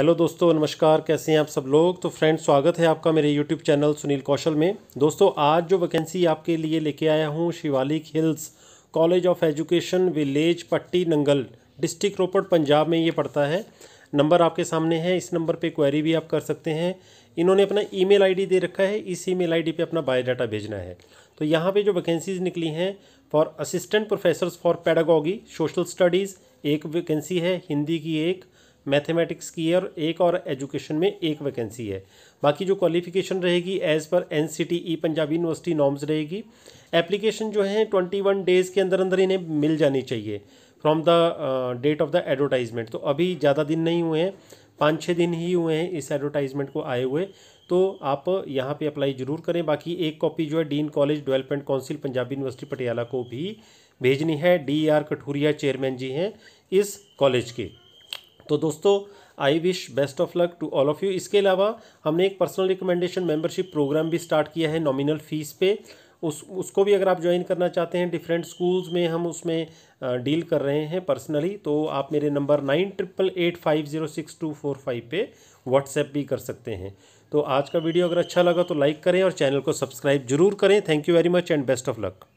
hello दोस्तों नमस्कार कैसे हैं आप सब लोग तो फ्रेंड स्वागत है आपका मेरे यूट्यूब चैनल सुनील कौशल में दोस्तों आज जो वैकेंसी आपके लिए लेके आया हूँ Shivalik hills college of education village Patti Nangal district रोपड़ पंजाब में ये पड़ता है नंबर आपके सामने है इस नंबर पर क्वेरी भी आप कर सकते हैं इन्होंने अपना ई मेल दे रखा है इस ई मेल आई अपना बायोडाटा भेजना है तो यहाँ पर जो वैकेंसीज़ निकली हैं for assistant professor for pedagogy social studies एक वैकेंसी है हिंदी की एक मैथमेटिक्स की है और एक और एजुकेशन में एक वैकेंसी है बाकी जो क्वालिफिकेशन रहेगी as per an Punjabi university norms रहेगी एप्लीकेशन जो है ट्वेंटी वन डेज़ के अंदर अंदर इन्हें मिल जानी चाहिए from the date of the advertisement तो अभी ज़्यादा दिन नहीं हुए हैं पाँच छः दिन ही हुए हैं इस एडवर्टाइजमेंट को आए हुए तो आप यहाँ पे अप्लाई ज़रूर करें बाकी एक कॉपी जो है dean college development council Punjabi university Patiala को भी भेजनी है D R Kathuria chairman ji हैं इस कॉलेज के तो दोस्तों I wish best of luck to all of you इसके अलावा हमने एक पर्सनल रिकमेंडेशन मेंबरशिप प्रोग्राम भी स्टार्ट किया है नॉमिनल फीस पे उस उसको भी अगर आप ज्वाइन करना चाहते हैं डिफरेंट स्कूल्स में हम उसमें डील कर रहे हैं पर्सनली तो आप मेरे number nine triple eight five zero six two four five पर व्हाट्सएप भी कर सकते हैं तो आज का वीडियो अगर अच्छा लगा तो लाइक करें और चैनल को सब्सक्राइब जरूर करें thank you very much and best of luck